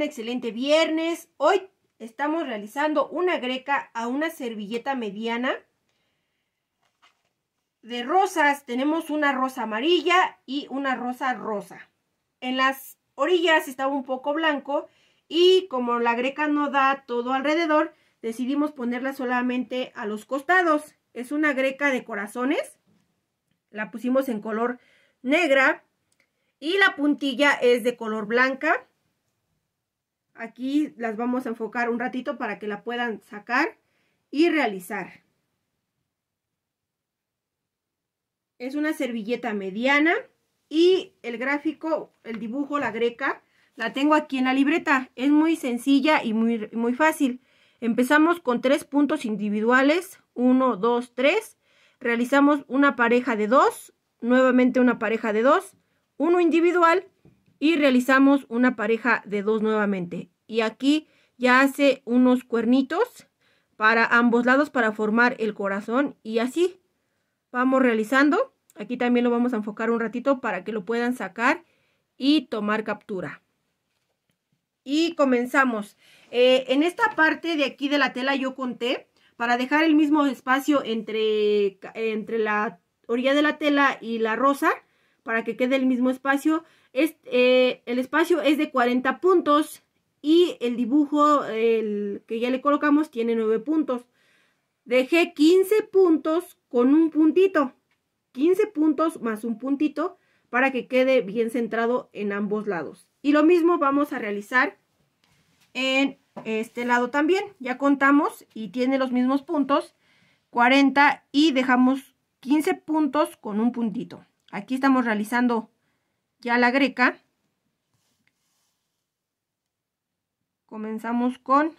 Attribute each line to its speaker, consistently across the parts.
Speaker 1: Excelente viernes. Hoy estamos realizando una greca a una servilleta mediana. De rosas tenemos una rosa amarilla y una rosa rosa. En las orillas estaba un poco blanco y como la greca no da todo alrededor, decidimos ponerla solamente a los costados. Es una greca de corazones. La pusimos en color negra y la puntilla es de color blanca. Aquí las vamos a enfocar un ratito para que la puedan sacar y realizar. Es una servilleta mediana y el gráfico, el dibujo, la greca, la tengo aquí en la libreta. Es muy sencilla y muy, muy fácil. Empezamos con tres puntos individuales, Uno, dos, tres. Realizamos una pareja de dos, nuevamente una pareja de dos, uno individual y realizamos una pareja de dos nuevamente. Y aquí ya hace unos cuernitos para ambos lados para formar el corazón y así vamos realizando. Aquí también lo vamos a enfocar un ratito para que lo puedan sacar y tomar captura. Y comenzamos. Eh, en esta parte de aquí de la tela yo conté para dejar el mismo espacio entre, entre la orilla de la tela y la rosa para que quede el mismo espacio. Eh, el espacio es de 40 puntos y el dibujo que ya le colocamos tiene 9 puntos. Dejé 15 puntos con un puntito. 15 puntos más un puntito para que quede bien centrado en ambos lados. Y lo mismo vamos a realizar en este lado también. Ya contamos y tiene los mismos puntos, 40 y dejamos 15 puntos con un puntito. Aquí estamos realizando ya la greca. Comenzamos con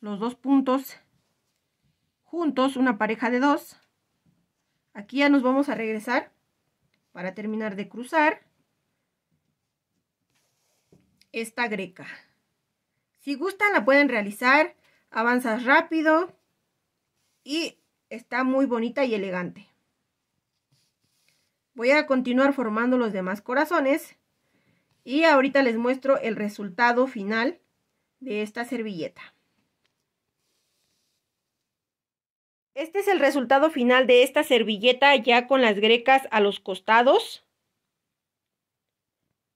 Speaker 1: los dos puntos juntos, una pareja de dos. Aquí ya nos vamos a regresar para terminar de cruzar esta greca. Si gustan la pueden realizar, avanzas rápido y está muy bonita y elegante. Voy a continuar formando los demás corazones. Y ahorita les muestro el resultado final de esta servilleta. Este es el resultado final de esta servilleta ya con las grecas a los costados.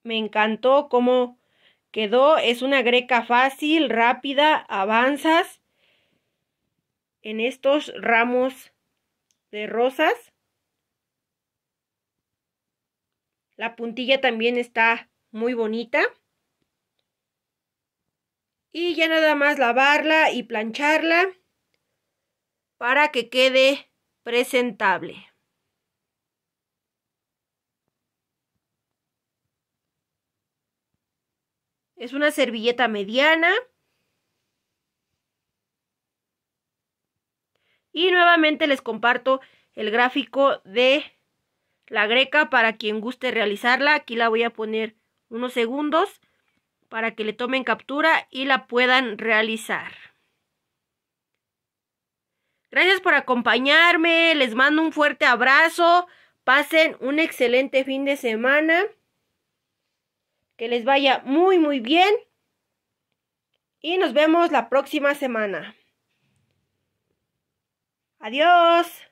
Speaker 1: Me encantó cómo quedó. Es una greca fácil, rápida, avanzas en estos ramos de rosas. La puntilla también está muy bonita. Y ya nada más lavarla y plancharla para que quede presentable. Es una servilleta mediana. Y nuevamente les comparto el gráfico de la greca para quien guste realizarla. Aquí la voy a poner unos segundos para que le tomen captura y la puedan realizar. Gracias por acompañarme, les mando un fuerte abrazo, pasen un excelente fin de semana, que les vaya muy muy bien y nos vemos la próxima semana. Adiós.